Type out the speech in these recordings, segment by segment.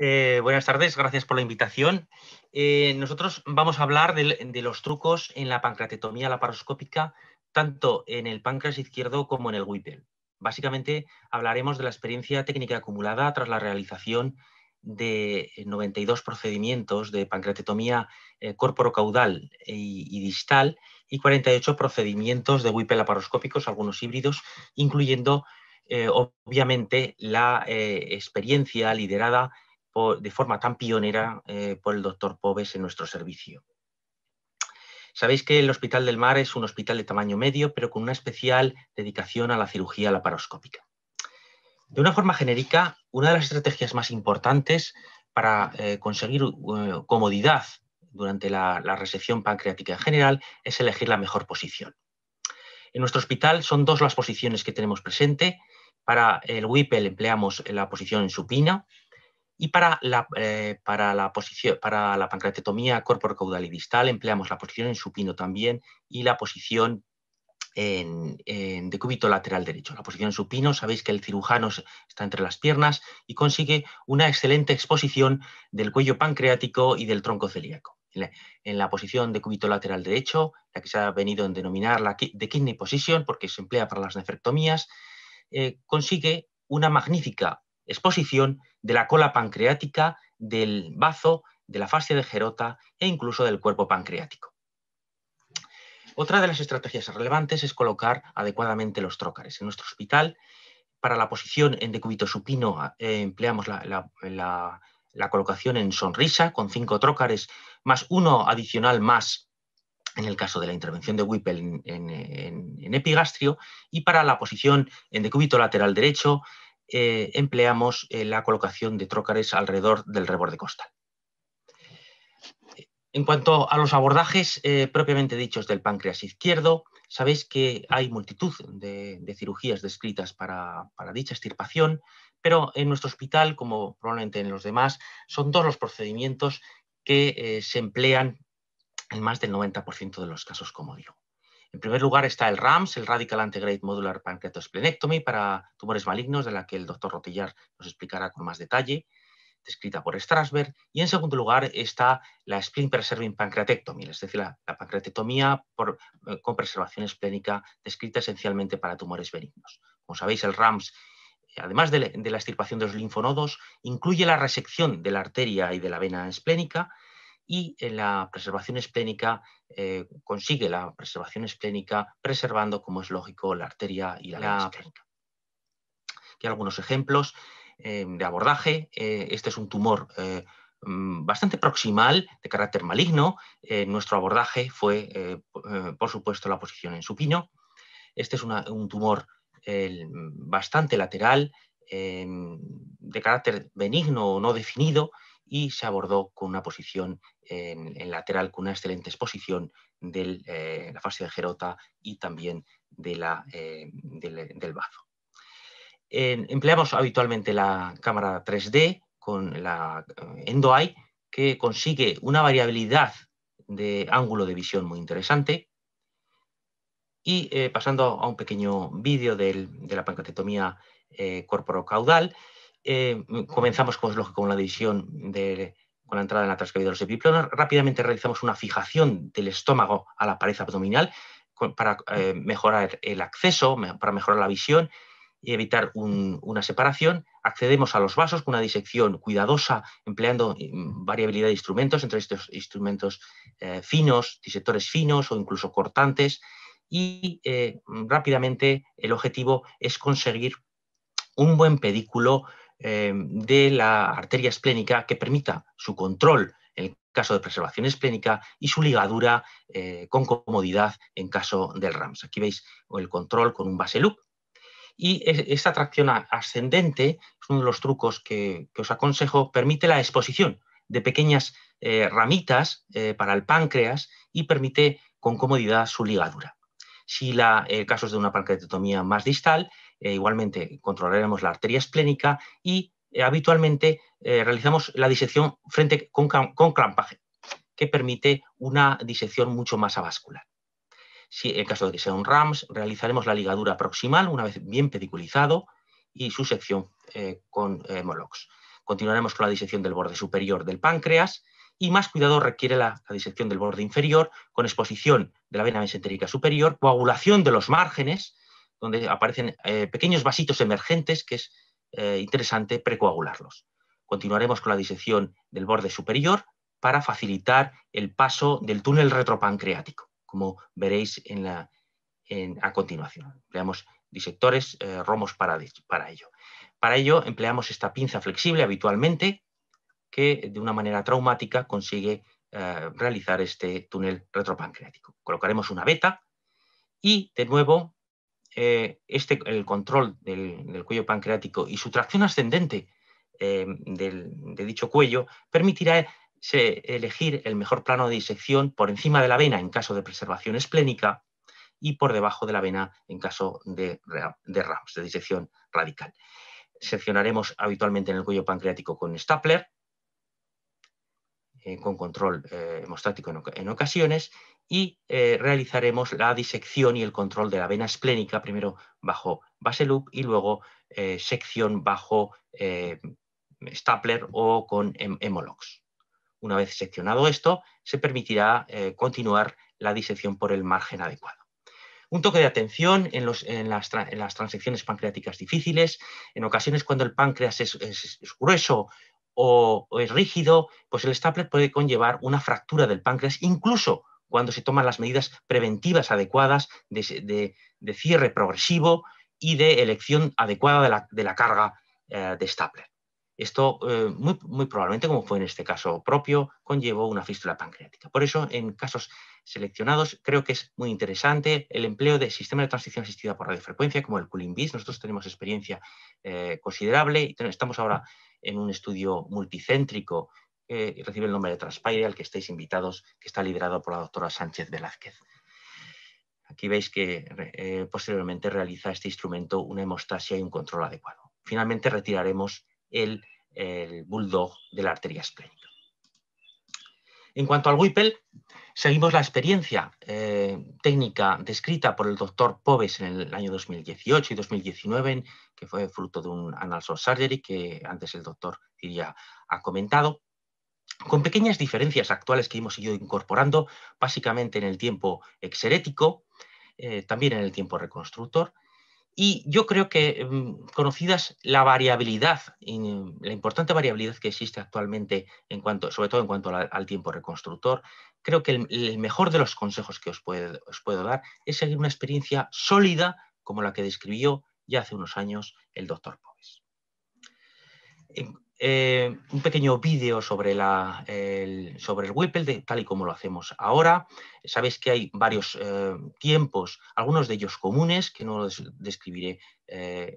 Eh, buenas tardes, gracias por la invitación. Eh, nosotros vamos a hablar de, los trucos en la pancreatetomía laparoscópica, tanto en el páncreas izquierdo como en el Whipple. Básicamente hablaremos de la experiencia técnica acumulada tras la realización de 92 procedimientos de pancreatetomía eh, corporocaudal e, y, distal y 48 procedimientos de Whipple laparoscópicos, algunos híbridos, incluyendo obviamente la experiencia liderada de forma tan pionera eh, por el doctor Pobes en nuestro servicio. Sabéis que el Hospital del Mar es un hospital de tamaño medio, pero con una especial dedicación a la cirugía laparoscópica. De una forma genérica, una de las estrategias más importantes para eh, conseguir eh, comodidad durante la, la resección pancreática en general es elegir la mejor posición. En nuestro hospital son dos las posiciones que tenemos presente. Para el WIPEL empleamos la posición en supina, y para la, eh, para la, posición, para la y distal empleamos la posición en supino también y la posición en, en decúbito lateral derecho. La posición en supino, sabéis que el cirujano está entre las piernas y consigue una excelente exposición del cuello pancreático y del tronco celíaco. En la, posición de cúbito lateral derecho, la que se ha venido a denominar la de kidney position, porque se emplea para las nefrectomías, eh, consigue una magnífica exposición de la cola pancreática, del bazo, de la fascia de Gerota e incluso del cuerpo pancreático. Otra de las estrategias relevantes es colocar adecuadamente los trócares. En nuestro hospital, para la posición en decúbito supino, ah, eh, empleamos la, colocación en sonrisa con cinco trócares, más uno adicional más en el caso de la intervención de Whipple en epigastrio, y para la posición en decúbito lateral derecho, eh, empleamos eh, la colocación de trócares alrededor del reborde costal. En cuanto a los abordajes eh, propiamente dichos del páncreas izquierdo, sabéis que hay multitud de, cirugías descritas para, dicha extirpación, pero en nuestro hospital, como probablemente en los demás, son todos los procedimientos que se emplean en más del 90% de los casos, como digo. En primer lugar está el RAMS, el Radical Antegrade Modular Pancreatosplenectomy para tumores malignos, de la que el doctor Rotillar nos explicará con más detalle, descrita por Strasberg. Y en segundo lugar está la spleen Preserving Pancreatectomy, es decir, la, pancreatectomía eh, con preservación esplénica descrita esencialmente para tumores benignos. Como sabéis, el RAMS eh, además de, la extirpación de los linfonodos, incluye la resección de la arteria y de la vena esplénica y eh, la preservación esplénica eh, consigue la preservación esplénica preservando, como es lógico, la arteria y la, vena esplénica. Aquí hay algunos ejemplos eh, de abordaje. este es un tumor mm, bastante proximal, de carácter maligno. nuestro abordaje fue, por supuesto, la posición en supino. Este es un tumor bastante lateral, de carácter benigno o no definido, y se abordó con una posición en, lateral, con una excelente exposición de eh, la fascia de Gerota y también eh, del, del, bazo. empleamos habitualmente la cámara 3D con la eh, EndoEye, que consigue una variabilidad de ángulo de visión muy interesante. Y pasando a un pequeño vídeo de la eh, corporocaudal, eh, comenzamos con, la división con la entrada en la transcavidad de rápidamente realizamos una fijación del estómago a la pared abdominal para eh, mejorar el acceso, para mejorar la visión y evitar una separación. Accedemos a los vasos con una disección cuidadosa, empleando mm, variabilidad de instrumentos, entre estos instrumentos eh, finos, disectores finos o incluso cortantes. Y rápidamente el objetivo es conseguir un buen pedículo eh, de la arteria esplénica que permita su control en caso de preservación esplénica y su ligadura eh, con comodidad en caso del RAMS. Aquí veis el control con un base loop. Y esta tracción ascendente es uno de los trucos que, os aconsejo, permite la exposición de pequeñas eh, ramitas para el páncreas y permite con comodidad su ligadura. Si el caso es de una pancreatotomía más distal, eh, igualmente controlaremos la arteria esplénica y eh, habitualmente eh, realizamos la disección frente con, clampaje, que permite una disección mucho más avascular. Si, en caso de que sea un RAMS, realizaremos la ligadura proximal, una vez bien pediculizado, y su sección con Molox. Continuaremos con la disección del borde superior del páncreas, y más cuidado requiere la, la, disección del borde inferior con exposición de la vena mesentérica superior, coagulación de los márgenes donde aparecen eh, pequeños vasitos emergentes que es eh, interesante precoagularlos. Continuaremos con la disección del borde superior para facilitar el paso del túnel retropancreático, como veréis en la, en, a continuación. Empleamos disectores, eh, romos para, para ello. Para ello empleamos esta pinza flexible habitualmente que de una manera traumática consigue realizar este túnel retropancreático. Colocaremos una beta y de nuevo eh, este, el control del, cuello pancreático y su tracción ascendente eh, de dicho cuello permitirá elegir el mejor plano de disección por encima de la vena en caso de preservación esplénica y por debajo de la vena en caso de, de de disección radical. Seccionaremos habitualmente en el cuello pancreático con stapler, eh, con control hemostático en, ocasiones, y eh, realizaremos la disección y el control de la vena esplénica, primero bajo loop y luego eh, sección bajo eh, Stapler o con Hemolox. Una vez seccionado esto, se permitirá continuar la disección por el margen adecuado. Un toque de atención en, las, transecciones pancreáticas difíciles. En ocasiones cuando el páncreas es, grueso o, o es rígido, pues el Stapler puede conllevar una fractura del páncreas, incluso cuando se toman las medidas preventivas adecuadas de, cierre progresivo y de elección adecuada de la, carga eh, de Stapler. Esto eh, muy, probablemente, como fue en este caso propio, conllevó una fístula pancreática. Por eso, en casos seleccionados, creo que es muy interesante el empleo de sistemas de transición asistida por radiofrecuencia, como el cooling Nosotros tenemos experiencia eh, considerable y estamos ahora en un estudio multicéntrico eh, recibe el nombre de Transpire, al que estáis invitados, que está liderado por la doctora Sánchez Velázquez. Aquí veis que eh, posteriormente realiza este instrumento una hemostasia y un control adecuado. Finalmente retiraremos el, bulldog de la arteria esplénica. En cuanto al WIPEL, seguimos la experiencia eh, técnica descrita por el doctor Poves en el año 2018 y 2019, que fue fruto de un analso surgery que antes el doctor diría ha comentado con pequeñas diferencias actuales que hemos ido incorporando, básicamente en el tiempo exerético, eh, también en el tiempo reconstructor, y yo creo que mm, conocidas la variabilidad, mm, la importante variabilidad que existe actualmente, en cuanto, sobre todo en cuanto al tiempo reconstructor, creo que el, mejor de los consejos que os, os, puedo dar es seguir una experiencia sólida como la que describió ya hace unos años el doctor Poves. Eh, un pequeño vídeo sobre, la, el, sobre el Whipple, de, tal y como lo hacemos ahora. Sabéis que hay varios eh, tiempos, algunos de ellos comunes, que no los describiré eh,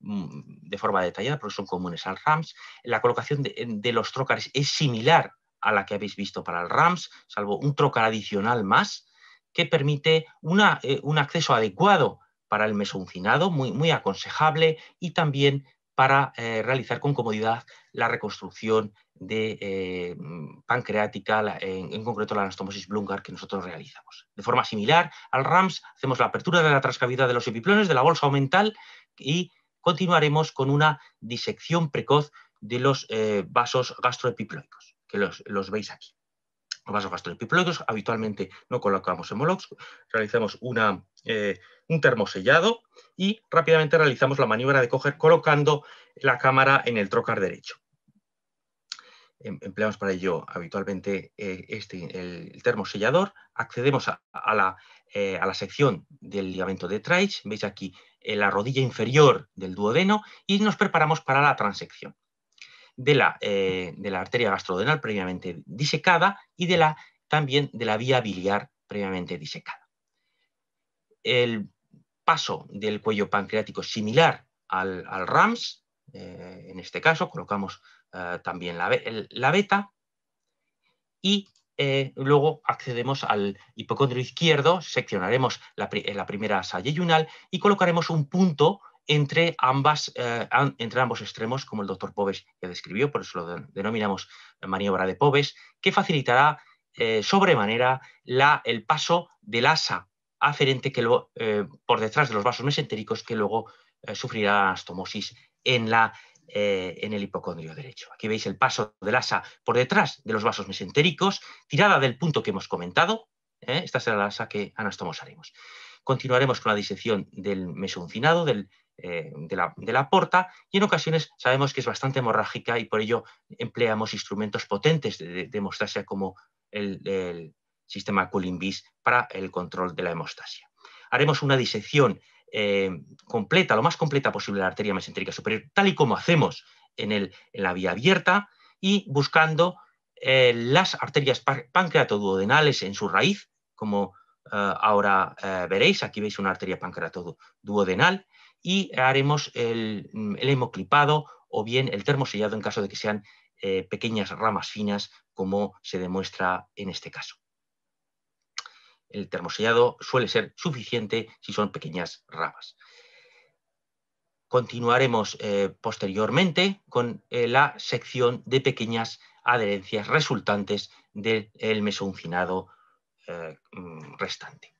mm, de forma detallada, porque son comunes al RAMS. La colocación de, los trocares es similar a la que habéis visto para el RAMS, salvo un trocar adicional más, que permite una, un acceso adecuado para el mesoncinado, muy, muy aconsejable, y también para eh, realizar con comodidad la reconstrucción de, eh, mm, pancreática, en, concreto la anastomosis Blungar que nosotros realizamos. De forma similar al RAMS, hacemos la apertura de la trascavidad de los epiplones, de la bolsa aumental y continuaremos con una disección precoz de los eh, vasos gastroepiploicos, que los veis aquí vaso vasogastores habitualmente no colocamos hemolox, realizamos una, eh, un termosellado y rápidamente realizamos la maniobra de coger colocando la cámara en el trocar derecho. Em, empleamos para ello habitualmente eh, este, el, termosellador, accedemos eh, a, la, sección del ligamento de Treitz, veis aquí la rodilla inferior del duodeno y nos preparamos para la transección. Eh, de la, arteria gastrodenal previamente disecada y de la, también de la vía biliar previamente disecada. El paso del cuello pancreático similar al, al RAMS, eh, en este caso colocamos eh, también la, beta y luego accedemos al hipocondrio izquierdo, seccionaremos la, primera salla y colocaremos un punto entre, ambas, eh, entre ambos extremos, como el doctor Pobes ya describió, por eso lo denominamos eh, maniobra de Pobes, que facilitará eh, sobremanera el paso del asa aferente que por detrás de los vasos mesentéricos que luego sufrirá anastomosis en, el hipocondrio derecho. Aquí veis el paso del asa por detrás de los vasos mesentéricos, tirada del punto que hemos comentado. Esta será la asa que anastomosaremos. Continuaremos con la disección del mesoncinado, del eh, de, la, porta y en ocasiones sabemos que es bastante hemorrágica y por ello empleamos instrumentos potentes de, hemostasia como el, el sistema Culimbis para el control de la hemostasia. Haremos una disección eh, completa, lo más completa posible de la arteria mesentérica superior, tal y como hacemos en, la vía abierta y buscando eh, las arterias pancreatoduodenales en su raíz, como ahora veréis, aquí veis una arteria pancreatoduodenal, y haremos el, mm, el hemoclipado o bien el termosellado en caso de que sean eh, pequeñas ramas finas, como se demuestra en este caso. El termosellado suele ser suficiente si son pequeñas ramas. Continuaremos eh, posteriormente con eh, la sección de pequeñas adherencias resultantes del mesouncinado mm, restante.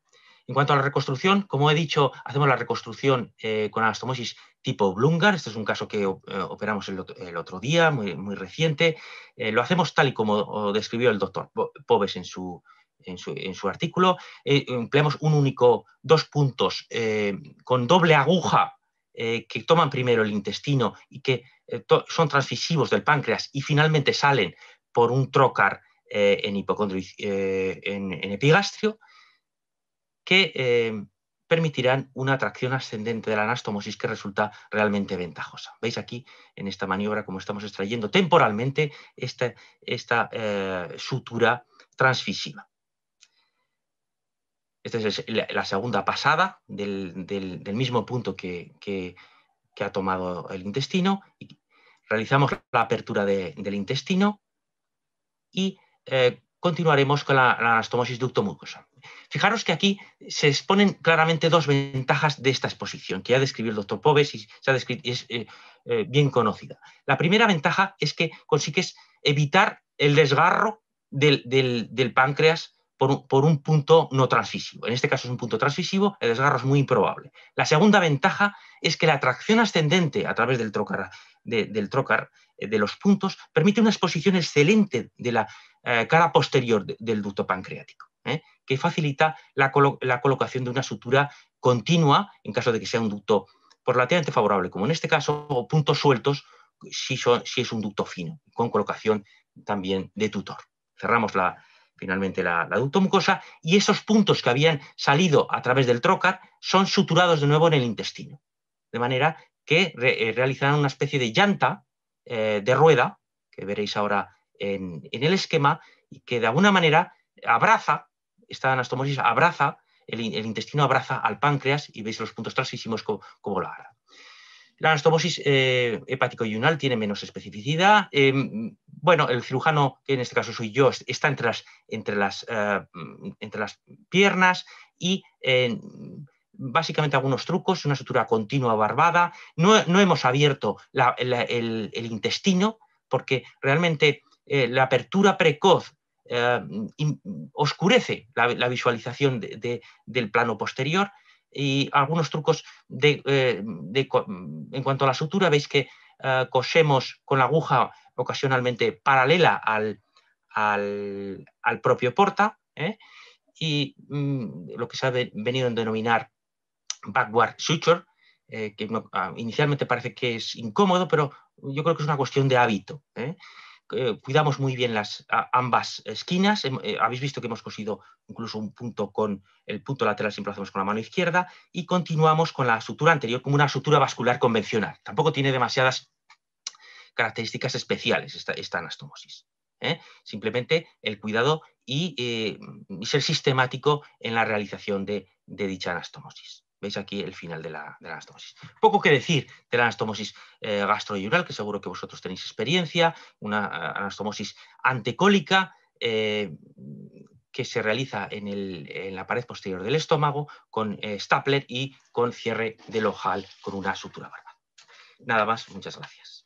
En cuanto a la reconstrucción, como he dicho, hacemos la reconstrucción eh, con anastomosis tipo Blungar. Este es un caso que eh, operamos el otro, día, muy, reciente. Eh, lo hacemos tal y como describió el doctor Pobes en su, artículo. empleamos un único, dos puntos con doble aguja que toman primero el intestino y que son transfisivos del páncreas y finalmente salen por un trocar en, en, epigastrio que eh, permitirán una atracción ascendente de la anastomosis que resulta realmente ventajosa. Veis aquí en esta maniobra cómo estamos extrayendo temporalmente esta, eh, sutura transfisiva. Esta es la segunda pasada del, mismo punto que, ha tomado el intestino. Realizamos la apertura del intestino y eh, continuaremos con la, anastomosis ductomucosa. Fijaros que aquí se exponen claramente dos ventajas de esta exposición, que ya describió el doctor Pobes y es eh, eh, bien conocida. La primera ventaja es que consigues evitar el desgarro del, páncreas por, un punto no transfisivo. En este caso es un punto transfisivo, el desgarro es muy improbable. La segunda ventaja es que la atracción ascendente a través del trocar del trocar, eh, de los puntos, permite una exposición excelente de la eh, cara posterior del ducto pancreático, ¿eh? que facilita la, colocación de una sutura continua en caso de que sea un ducto por relativamente favorable, como en este caso, o puntos sueltos si, es un ducto fino, con colocación también de tutor. Cerramos la, finalmente la, ducto mucosa y esos puntos que habían salido a través del trocar son suturados de nuevo en el intestino, de manera que eh, realizarán una especie de llanta eh, de rueda, que veréis ahora en, el esquema, y que de alguna manera abraza, esta anastomosis abraza, el, intestino abraza al páncreas y veis los puntos trasísimos como, como la La anastomosis eh, hepático-yunal tiene menos especificidad. bueno, el cirujano, que en este caso soy yo, está entre las, entre las, entre las piernas y básicamente algunos trucos, una sutura continua barbada, no, hemos abierto el, intestino porque realmente eh, la apertura precoz eh, oscurece la, visualización del plano posterior y algunos trucos eh, en cuanto a la sutura, veis que cosemos con la aguja ocasionalmente paralela al, al, propio porta y mm, lo que se ha venido a denominar backward suture, eh, que ah, inicialmente parece que es incómodo, pero yo creo que es una cuestión de hábito. ¿eh? Eh, cuidamos muy bien las ambas esquinas. habéis visto que hemos cosido incluso un punto con el punto lateral, siempre lo hacemos con la mano izquierda, y continuamos con la sutura anterior como una sutura vascular convencional. Tampoco tiene demasiadas características especiales esta, anastomosis. Simplemente el cuidado y, ser sistemático en la realización de dicha anastomosis. Veis aquí el final de la, anastomosis. Poco que decir de la anastomosis eh, que seguro que vosotros tenéis experiencia, una eh, anastomosis antecólica eh, que se realiza en, la pared posterior del estómago con eh, stapler y con cierre del ojal con una sutura barba. Nada más, muchas gracias.